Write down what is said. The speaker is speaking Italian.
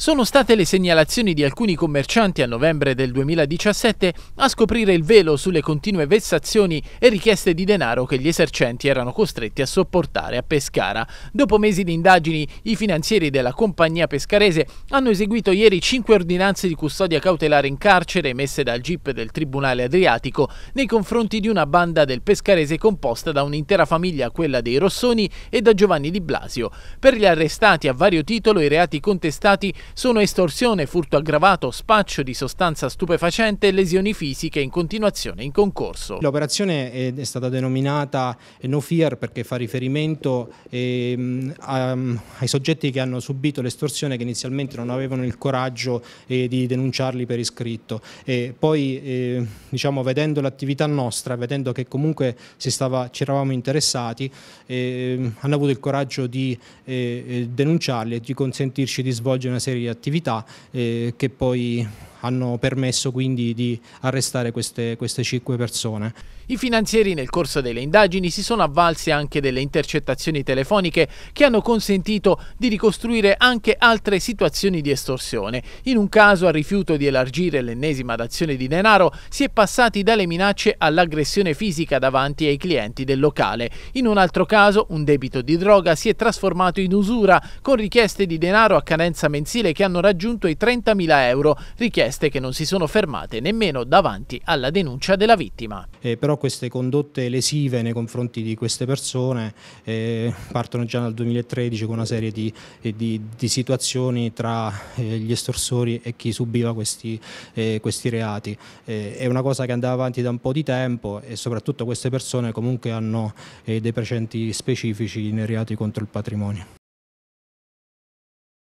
Sono state le segnalazioni di alcuni commercianti a novembre del 2017 a scoprire il velo sulle continue vessazioni e richieste di denaro che gli esercenti erano costretti a sopportare a Pescara. Dopo mesi di indagini, i finanzieri della compagnia pescarese hanno eseguito ieri cinque ordinanze di custodia cautelare in carcere emesse dal GIP del Tribunale Adriatico nei confronti di una banda del pescarese composta da un'intera famiglia, quella dei Rossoni, e da Giovanni Di Blasio. Per gli arrestati a vario titolo i reati contestati sono estorsione, furto aggravato, spaccio di sostanza stupefacente e lesioni fisiche in continuazione in concorso. L'operazione è stata denominata No Fear perché fa riferimento ehm, ai soggetti che hanno subito l'estorsione che inizialmente non avevano il coraggio eh, di denunciarli per iscritto. E poi eh, diciamo, vedendo l'attività nostra, vedendo che comunque stava, ci eravamo interessati, ehm, hanno avuto il coraggio di eh, denunciarli e di consentirci di svolgere una serie attività eh, che poi hanno permesso quindi di arrestare queste, queste cinque persone. I finanzieri nel corso delle indagini si sono avvalsi anche delle intercettazioni telefoniche che hanno consentito di ricostruire anche altre situazioni di estorsione. In un caso a rifiuto di elargire l'ennesima dazione di denaro si è passati dalle minacce all'aggressione fisica davanti ai clienti del locale. In un altro caso un debito di droga si è trasformato in usura con richieste di denaro a cadenza mensile che hanno raggiunto i 30.000 euro richieste proteste che non si sono fermate nemmeno davanti alla denuncia della vittima. Eh, però queste condotte lesive nei confronti di queste persone eh, partono già dal 2013 con una serie di, eh, di, di situazioni tra eh, gli estorsori e chi subiva questi, eh, questi reati. Eh, è una cosa che andava avanti da un po' di tempo e soprattutto queste persone comunque hanno dei precedenti specifici nei reati contro il patrimonio.